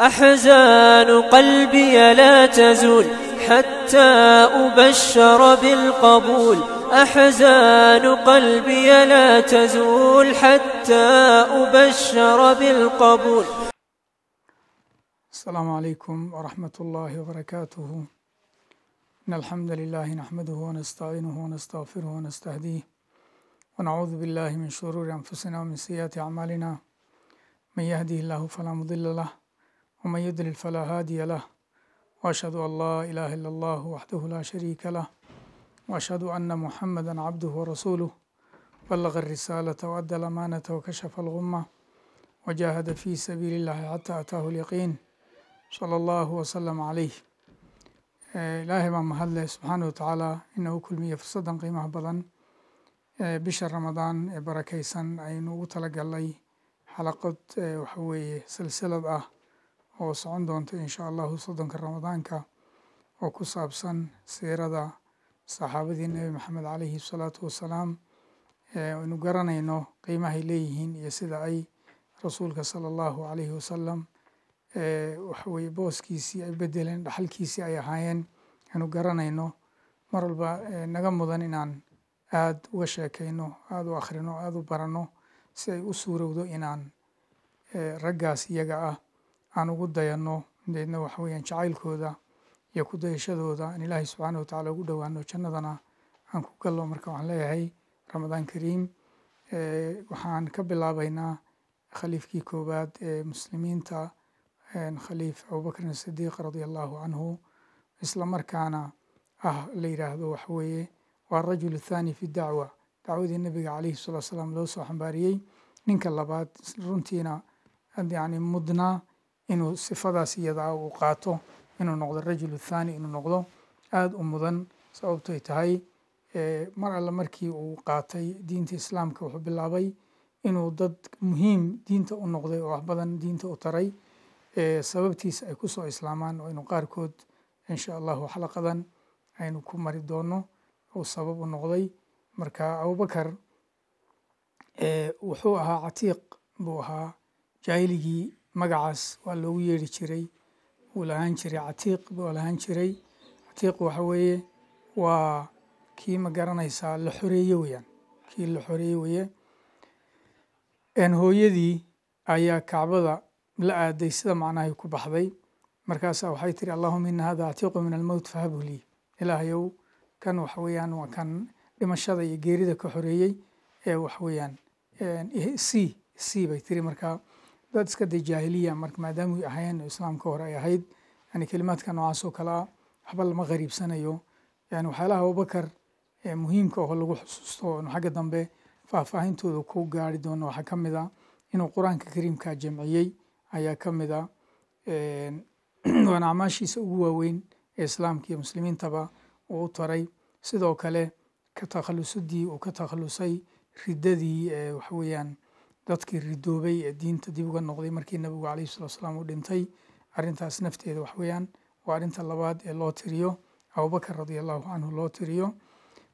أحزان قلبي لا تزول حتى أبشر بالقبول أحزان قلبي لا تزول حتى أبشر بالقبول السلام عليكم ورحمة الله وبركاته إن الحمد لله نحمده ونستعينه ونستغفره ونستهديه ونعوذ بالله من شرور أنفسنا ومن سيئات أعمالنا من يهده الله فلا مضل له ومن يدلل فلا هادي له وأشهد أن لا إله إلا الله وحده لا شريك له وأشهد أن محمدا عبده ورسوله بلغ الرسالة وأدى الأمانة وكشف الغمة وجاهد في سبيل الله حتى أتاه اليقين صلى الله وسلم عليه إلهي baa mahad سبحانه وتعالى watacaala ina u kulmiye fursaddan qiimaha badan ee bisha ramadaan ee barakaysan aynu ugu tala galnay oo socon doonta insha allahu soddonka ramadaanka oo ku saabsan siirada saxaabadii nebi maxamed caleyhi salaatu wasalaam aynu garanayno qiimahay leeyihiin iyo sida ay rasuulka sala allahu calayhi wasalam waxaweye booskiisii ay bedeleen dhaxalkiisii ay ahaayeen aynu garanayno mar walba naga mudan inaan aada uga sheekeyno aada u akhrino aada u baranno si ay u suurowdo inaan raggaas iyaga ah aan ugu dayano deedna waxa jacaylkooda iyo ku dayashadooda in ilaahay subxaana watacala ugu dhowaano jannadana aan ku galo marka waxaan leeyahay ramadaan kariim waxaan ka bilaabaynaa khaliifkii koowaad ee muslimiinta khaliif abubakrin sidiiq radi allahu canhu isla markaana ah la yidhaahdo waxa waa rajul athaani fi dacwa dacwadii nabiga caleyhi salatu salaam loo soo xambaariyey ninka labaad runtiina yani mudnaa inuu sifadaas iyadaa uu qaato inuu noqdo rajul thaani inuu noqdo aada u mudan sababtoy tahay mar alle markii uu qaatay diinta islaamka wuxuu bilaabay inuu dad muhiim diinta u noqday oo wax ah badan diinta u taray sababtiisa ay kusoo islaamaan oo inuu qaarkood insha allahu xalaqadan aynu ku mari doono uu sabab u noqday marka abubakar wuxuu ahaa catiiq buu ahaa jaahiligii magacaas waa loogu yeeri jiray wuu lahaan jiray catiiq buu lahaan jiray catiiq waxa weeye waa kii ma garanaysaa la xoreeye weyaan kii la xoreeye weye hooyadii ayaa kacbada la aaday sida macnahay ku baxday markaasaa waxay tiri allahuma ina hada catiiqu min almowt fahabu lii ilaahayow kan waxa weeyaan waa kan dhimashada iyo geerida ka xoreeyey ee waxa weeyaan eh, c c bay tiri markaa dad iska day jaahiliya marka maadaama ahayeen islaamka hore ay ahayd yani kelimaadka noocaas oo kale a waxba lama qariibsanayo yani waxyaalaha abubakar muhiimka oo lagu xusuusto inuu xagga dambe faahfaahintooda ku gaari doono waxaa ka mid a ah inuu qur-aanka kariimka jamciyey ayaa ka mid a ah, waana acmaashiisa ugu waaweyn ee islaamka iyo muslimiintaba uu u taray sidoo kale ka takhalusidii uu ka takhalusay riddadii waxaweeyaan dadkii ridoobay ee diinta dib uga noqday markii nabigu caleyhi salatu salaam uu dhintay arrintaas nafteeda wax weeyaan waa arrinta labaad ee loo tiriyo abubakar radia allahu canhu loo tiriyo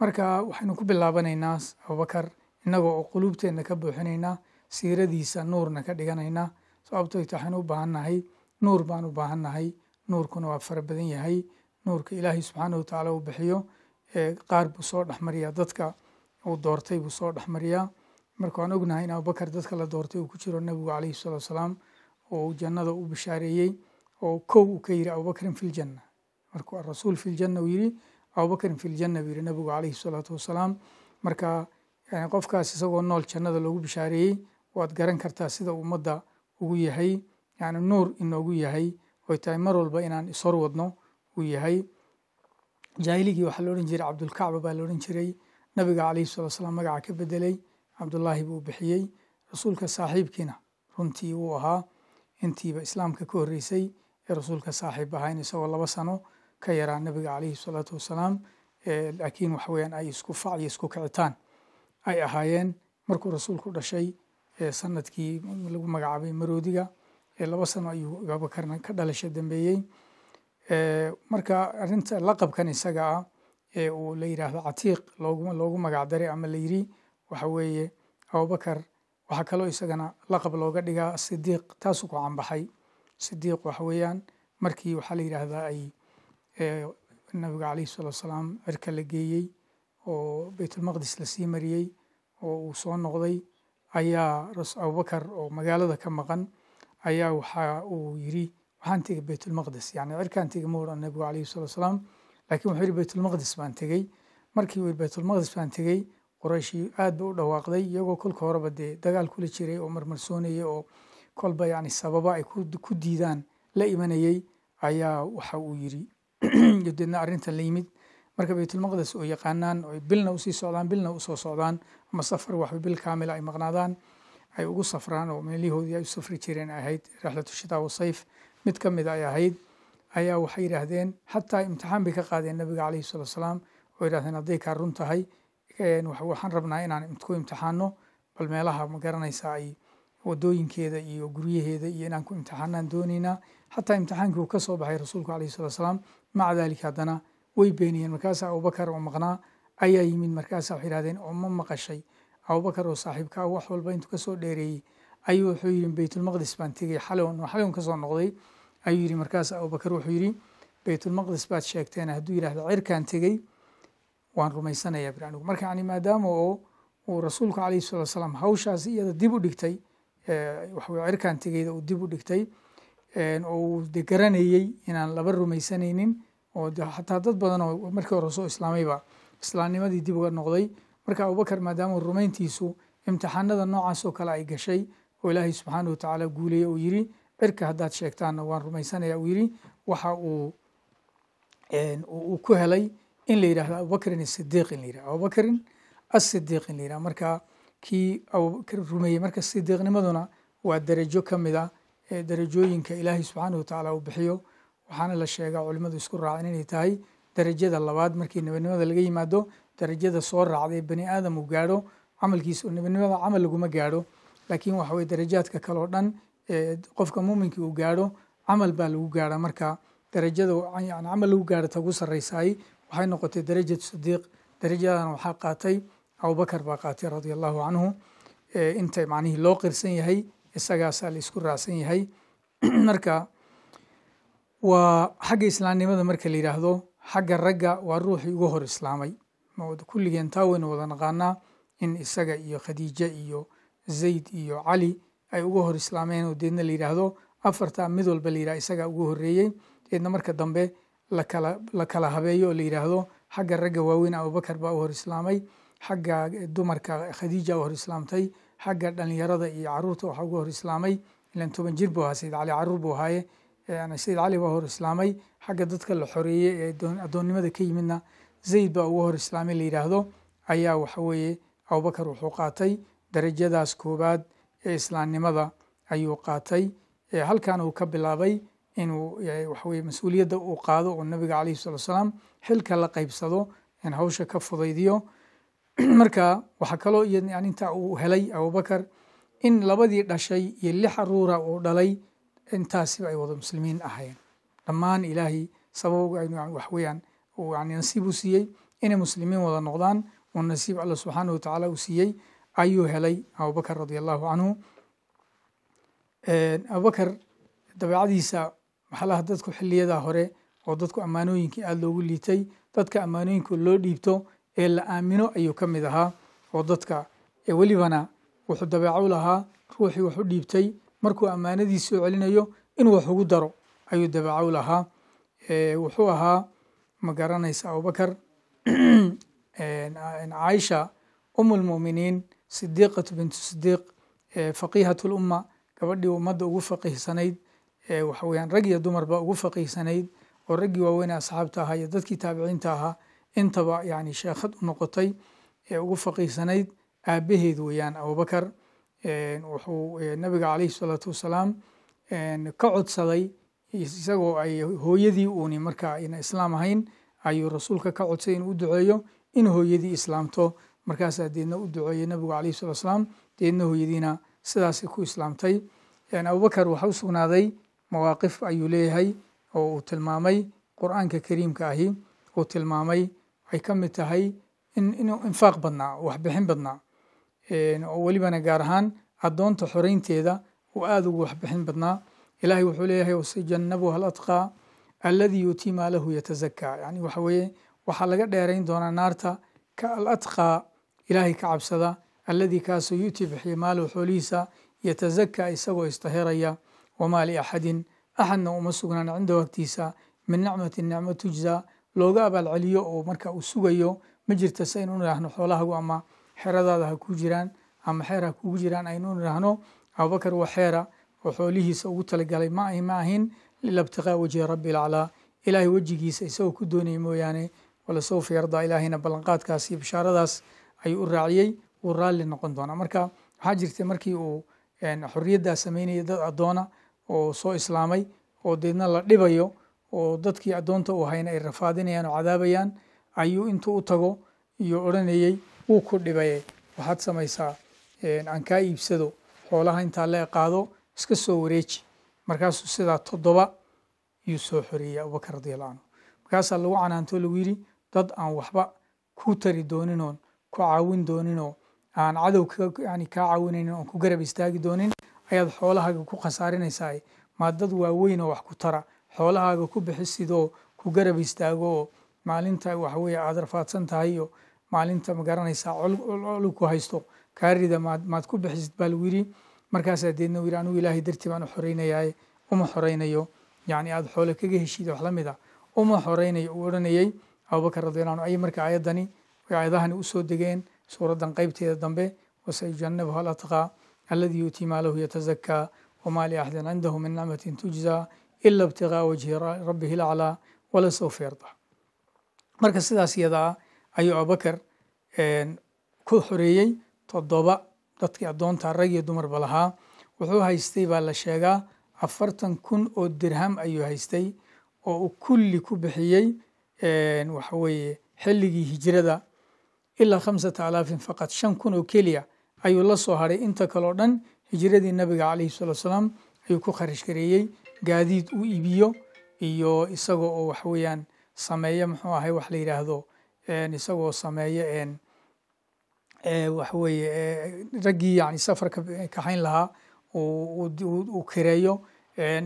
marka waxaynu ku bilaabanaynaa abubakar innagoo oo quluubteenna ka buuxinaynaa siiradiisa nuurna ka dhiganaynaa sababtoyt waxaynu u baahannahay nuur baan u baahannahay nuurkuna waa fara badan yahay nuurka ilaahay subxaanahu watacaala uu bixiyo qaar buu soo dhexmariyaa dadka uu doortay buu soo dhexmariyaa marka ognahay in abubakar dadka la doortay uu ku jiro nabigu caleyhi salatu wasalaam oo uu jannada u bishaareeyey oo kow uu ka yidhi abubakrin fi ljanna markuu arasuul fi ljanna uu yidhi abubakrin fi ljanna buu yidhi nabigu caleyhi salaatu wasalaam marka qofkaas isagoo nool jannada loogu bishaareeyey waad garan kartaa sida ummadda ugu yahay yani nuur inoogu yahay oy tahay mar walba inaan ishor wadno uu yahay jaahiligii waxaa la odhan jiray cabdulkacba baa la odhan jiray nabiga caleyhi salatu wasalaam magaca ka bedelay cabdullaahi buu bixiyey rasuulka saaxiibkiina runtii wuu ahaa intiiba islaamka ka horreysay ee rasuulka saaxiib ahayn isagoo laba sano ka yaraa nabiga caleyhi salaatu wasalaam laakiin waxa weyaan ay isku fac iyo isku kicitaan ay ahaayeen markuu rasuulku dhashay sanadkii lagu magacaabay maroodiga laba sano ayuu abubakarna ka dhalasha dambeeyey marka arinta laqabkan isaga ah ee uu la yidhaahdo catiiq looguma loogu magac ama la yiri waxa weeye abubakar waxaa kaloo isagana laqab looga dhigaa asidiiq taasuu ku canbaxay sidiiq waxa weeyaan markii waxaa la yidhaahdaa ay eh, nabiga caleyhi salatu salaam cirka la geeyey oo baytulmaqdis lasii mariyey oo uu soo noqday ayaa abubakar oo magaalada ka maqan ayaa waxaa uu yidhi waxaan tegey baytulmaqdis yani cirkaan tegey ma odhan nabigu caleyhi salatu salaam laakiin wuxuu yihi baytulmaqdis baan tegey markii uu yidhi baytulmaqdis baan tegey qorayshi aad ba u dhawaaqday iyagoo kolka horeba dee dagaal kula jiray oo marmarsoonaya oo kolba yani sababa ay ku diidaan la imanayey ayaa waxa uu yiri deedna arrintan la yimid marka baytulmaqdes oo yaqaanaan oy bilna usii socdaan bilna usoo socdaan ama safar waxba bil kaamila ay maqnaadaan ay ugu safraan oo meelihoodii ay u safri jireen ahayd rixlatu shitaa wasayf mid ka mid ay ahayd ayaa waxay yidhaahdeen xataa imtixaan bay ka qaadeen nabiga calayhi salatu wasalaam oo yidhahdeen hadday kaa run tahay waxaan rabnaa inaan ku imtixaano bal meelaha ma garanaysa ay wadooyinkeeda iyo guryaheeda iyo inaan ku imtixaanaan doonaynaa xataa imtixaankii uu kasoo baxay rasuulku alayh salatu salaam maca dalika haddana way beeniyeen markaasaa abubakar oo maqnaa ayaa yimid markaasa waxay yihahdeen oo ma maqashay abubakar oo saaxiibkaa ah, wax walba intuu kasoo dheereeyey ayuu wuxuu yihi beytulmaqdis baan tegey xalon xalon kasoo noqday ayuu yidhi markaas abubakar wuxuu yihi beytulmaqdis baad sheegteen hadduu yidhahda cirkaan tegey waan rumaysanayaa bir marka yani maadaama oo uu rasuulku calayhi salatu wasalaam hawshaasi iyada dib u dhigtay waxawey cirkaan tegeyda uu dib u dhigtay oo uu de garanayey inaan laba rumaysanaynin oo xataa dad badan oo markii hore soo islaamayba islaamnimadii dib uga noqday marka abubakar maadaama rumayntiisu imtixaanada noocaas oo kale ay gashay oo ilaahay subxaanah watacaala guuleeye uu yiri cirka haddaad sheegtaanna waan rumaysanaya uu yidhi waxa uu ku helay in la yidhahdo abubakrin asidiq in la yihahdo abubakrin asidiq in la yihahdo markaa kii abubakr rumeeyey marka sidiiqnimaduna waa darajo ka mid a ah ee darajooyinka ilaahay subxaanahu watacaala uu bixiyo waxaana la sheegaa culimmadu isku raaceen inay tahay darajada labaad markii nebadnimada laga yimaado darajada soo raacda ee bani aadam uu gaadho camalkiisa nebadnimada camal laguma gaadho laakiin waxa weye darajaadka kale oo dhan qofka muuminkii uu gaadho camal baa lagu gaadha marka darajada camal lagu gaadho ta ugu sarraysaay waxay noqotay darajat sidiiq darajadan waxaa qaatay abubakar baa qaatay radi allahu canhu inta macnihii loo qirsan yahay isagaasaa la isku raacsan yahay marka waa xagga islaamnimada marka la yidhaahdo xagga ragga waa ruuxii ugu hor islaamay kulligeen taa weyna wada naqaanaa in isaga iyo khadiija iyo zayd iyo cali ay ugu hor islaameen oo deedna la yidhaahdo afartaa mid walba la yidhaha isagaa ugu horreeyey deedna marka dambe lakala la kala habeeyo oo la yidhaahdo xagga ragga waaweyn abubakar baa u hor islaamay xagga dumarka khadiija u hor islaamtay xagga dhalinyarada iyo caruurta waxaa ugu hor islaamay ilan toban jir buu ahaa sayid cali caruur buu ahaaye sayid cali baa hor islaamay xagga dadka la xoreeyey ee addoonnimada ka yimidna zayd baa ugu hor islaamay la yidhaahdo ayaa waxa weeye abubakar wuxuu qaatay darajadaas koowaad ee islaamnimada ayuu qaatay halkan uu ka bilaabay inuu waxaweye mas-uuliyadda uu qaado oo nabiga alayhi salatu asalaam xilka la qaybsado hawsha ka fudaydiyo marka waxaa kaloo inta uu helay abubakar in labadii dhashay iyo lix aruura uu dhalay intaasiba ay wada muslimiin ahaayeen dhammaan ilaahay sababwaxweyaan nasiib u siiyey inay muslimiin wada noqdaan oo nasiib alla subxaana wa tacaala uu siiyey ayuu helay abubakar radi allahu canhu abubakar dabeecadiisa maxaa dadku xiliyadaa hore oo dadku ammaanooyinkii aada loogu liitay dadka ammaanooyinka loo dhiibto ee la aamino ayuu ka mid ahaa oo dadka welibana wuxuu dabeeco lahaa ruuxii wax u dhiibtay markuu ammaanadii soo celinayo inuu wax ugu daro ayuu dabeeco lahaa wuxuu ahaa ma garanaysa abubakar caisha umulmu'miniin sidiiqatu bintu sidiiq faqiihatu lumma gabadhii ummadda ugu faqiihsanayd waxa weyaan rag iyo dumarba ugu faqiisanayd oo raggii waaweyne asxaabta ahaa iyo dadkii taabiciinta ahaa intaba yani sheekhad u noqotay ee ugu faqiihsanayd aabaheed weeyaan abubakar wuxuu nabiga caleyhi salaatu wassalaam ka codsaday isagoo ay hooyadii uuni markaa ina islaam ahayn ayuu rasuulka ka codsaday inuu u duceeyo in hooyadii islaamto markaasaa deedna u duceeyey nabigu caleyhi salatu wasalaam deedna hooyadiina sidaasi ku islaamtay abubakar waxaa u sugnaaday mawaaqif ayuu leeyahay oo uu tilmaamay qur-aanka kariimka ahi uu tilmaamay waxay ka mid tahay in inuu infaaq badnaa waxbixin badnaa oo welibana gaar ahaan addoonta xoreynteeda uu aada ugu waxbixin badnaa ilaahay wuxuu leeyahay wasijannabuha alatqaa alladii yuutii maa lahu yani waxa weeye waxaa laga dheerayn doonaa naarta ka alatqaa ilaahay ka cabsada alladii kaasoo yuutii bixiya maalahu xoolihiisa yatasakaa isagoo istaheraya wamaa liaxadin axadna uma sugnaan cinda agtiisa min nicmatin nicmo tujza looga abaalceliyo oo marka uu sugayo ma jirta si aynu nidhaahno xoolahagu ama xeradaada ha kuu jiraan ama xeer ha kugu jiraan aynu nidhaahno abubakar waa xeera oo xoolihiisa ugu talagalay ma ahin lilabtiqaa wajhi rabbi ilaclaa ilaahay wejigiisa isagoo ku doonaya mooyaane walasawfa yardaa ilaahayna ballanqaadkaas iyo bishaaradaas ayuu u raaciyey uu raalli noqon doonaa marka waxaa jirtay markii uu xorriyaddaa samaynaya dad addoona oo soo islaamay oo deedna la dhibayo oo dadkii addoonta u hayna ay rafaadinayaan oo cadaabayaan ayuu intuu u tago iyo odhanayey wuu ku dhibaye waxaad samaysaa aan kaa iibsado xoolaha intaa lee qaado iska soo wareeji markaasuu sidaa toddoba yuu soo xoreeyey abubakar radiallahu canhu markaasaa lagu canaanto lagu yidhi dad aan waxba ku tari dooninoon ku caawin dooninoo aan cadow yani kaa caawinaynin oon ku garab istaagi doonin ayaad xoolahaaga ku khasaarinaysaa maadad waaweyn oo wax ku tara xoolahaaga ku bixi sidoo ku garab istaago oo maalinta waxaweye aada rafaadsan tahayo maalinta magaranaysaa colu ku haysto kaarida maad ku bixisid baa baalwiri markaasaa deedna wiri anigu ilaahay dartii baan u xoreynayae uma xoreynayo yacni aada xoole kaga heshiid wax la a ah. uma xoreynayo u odhanayey abubakar radiallahu anhu ayay marka ayaddani ayadahani usoo degeen suuraddan qeybteeda dambe wasayujannabuha al الذي يؤتي ماله يتزكى وما لأحد عنده من نعمة تجزى إلا ابتغاء وجه ربه الأعلى ولسوف يرضى marka sidaas yadaa ayuu abubakar ku xoreeyey toddoba dadkii addoonta rag iyo dumarba lahaa wuxuu haystay baa la sheegaa afartan kun oo dirham ayuu haystay oo uu kulli ku bixiyey waxa weeye xilligii hijrada ilaa khamsata alaafin faqad shan kun oo keliya ayuu la soo hadhay inta kaleo dhan hijradii nabiga calayhi salatu salaam ayuu ku kharash gareeyey gaadiid uu iibiyo iyo isagoo oo wax weeyaan sameeya muxuu ahay wax la yidhaahdo isagoo sameeya waxweeye raggii yani safarka kaxayn lahaa uu kireeyo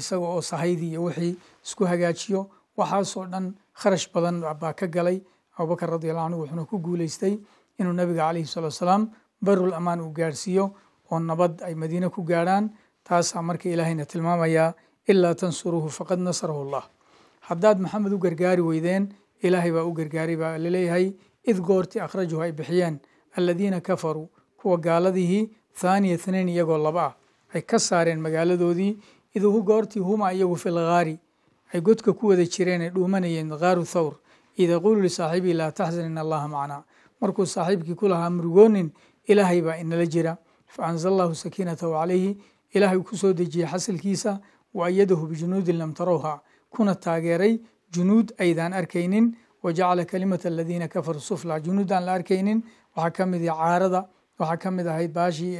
isaga oo sahaydii iyo wixii isku hagaajiyo waxaasoo dhan kharash badan baa ka galay abubakar radiallahu anhu wuxuuna ku guuleystay inuu nabiga calayhi salatu salaam barul amaan uu gaadhsiiyo oo nabad ay madiine ku gaadhaan taasaa marka ilaahayna tilmaamayaa ilaa tansuruhu faqad nasarahu allah haddaad maxamed u gargaari weydeen ilaahay baa u gargaaray baa laleeyahay id goortii akhrajahu ay bixiyeen alladiina kafaruu kuwa gaaladihii thaaniya tnain iyagoo laba ah ay ka saareen magaaladoodii id goortii huma iyagu filghaari ay godka ku wada jireen ay dhuumanayeen haaru thawr id aquulu lisaaxiibii laa taxzan in allaha macnaa markuu saaxiibkii kulahaa lahaa murugoonin ilaahay baa inala jira faanzala allahu sakiinatahu calayhi ilaahay ku soo dejiyey xasilkiisa wa ayadahu bijunuudin lam tarowha kuna taageeray junuud aydaan arkaynin wa jacala kalimata aladiina kafaruu sufla junuud aan la arkaynin waxaa ka mid ah caarada waxaa ka ahayd baashii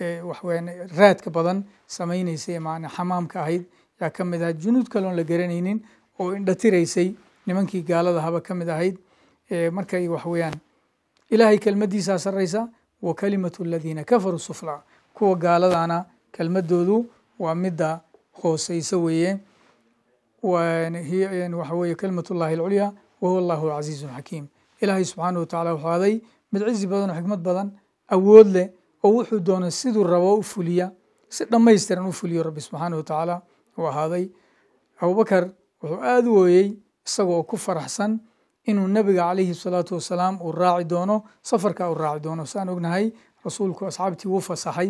ee waxweyaan raadka badan samaynaysay maana xamaamka ahayd yaa ka ahayd junuud kaloon la garanaynin oo indhatiraysay nimankii gaalada haba ahayd markay wax ilaahay kelmaddiisaa sarraysa wa kalimatu aladiina kafaruu suflaa kuwa gaaladaana kelmadoodu waa midda hooseysa weye waxa weeye kalimatullahi alculyaa wahuwa allahu alcasiizu xakiim ilaahay subxaanahu watacaala wuxuu aday mid cizi badan oo xikmad badan awood leh oo wuxuu doonay siduu rabo u fuliya si dhammaystiran u fuliyo rabbi subxaanahu watacaala uu ahaaday abubakar wuxuu aada u ooyey isagoo ku faraxsan inuu nabiga calayhi salaatu wasalaam uu raaci doono safarka uu raaci doono saan ognahay rasuulku asxaabtii wuu fasaxay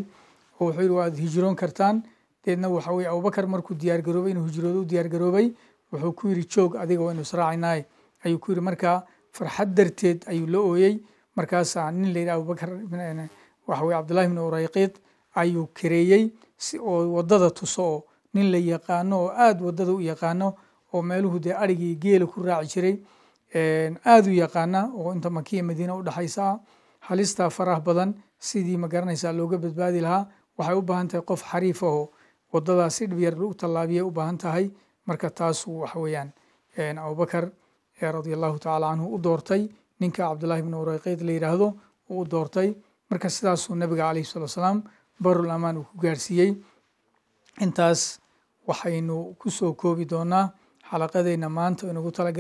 oo wuxuu yihi waad hijroon kartaan deedna waxa weye abubakar markuu diyaargaroobay inuu hijroodo u diyaargaroobay wuxuu ku yidhi joog adiga waynu israacinaay ayuu ku yidhi markaa farxad darteed ayuu la ooyey markaasaa nin la yidhi abubakar eh, waxa cabdullahi bn urayqiid ayuu kareeyey si oo wadada tuso oo nin la yaqaano oo aada wadada u yaqaano oo meeluhu dee arigii geela ku raaci jiray aada u yaqaana oo inta makiya madiina udhexaysaa halista faraha badan sidii ma garanaysaa looga badbaadi lahaa waxay u baahan tahay qof xariifaho wadadaa si dhibyar u tallaabiya u baahan tahay marka taasu waxa weeyaan abubakar radia allahu tacaala canhu u doortay ninka cabdullahi bn ureyqeyd la yidhaahdo uu u doortay marka sidaasuu nabiga caleyhi salatu asalaam barul amaan uu ku gaarsiiyey intaas waxaynu kusoo koobi doonaa xalaqadeena maanta inagu tala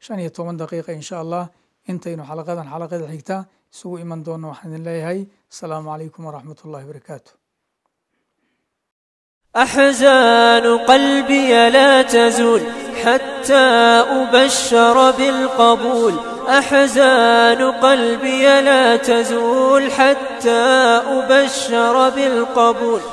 shan iyo toban daqiiqa insha allah intaynu xalaqadan xalaqada xigta isugu iman doonno waxaan idin leeyahay asalaamu calaykum waraxmat ullahi barakaatu أحزان قلبي لا تزول حتى أبشر بالقبول أحزان قلبي لا تزول حتى أبشر بالقبول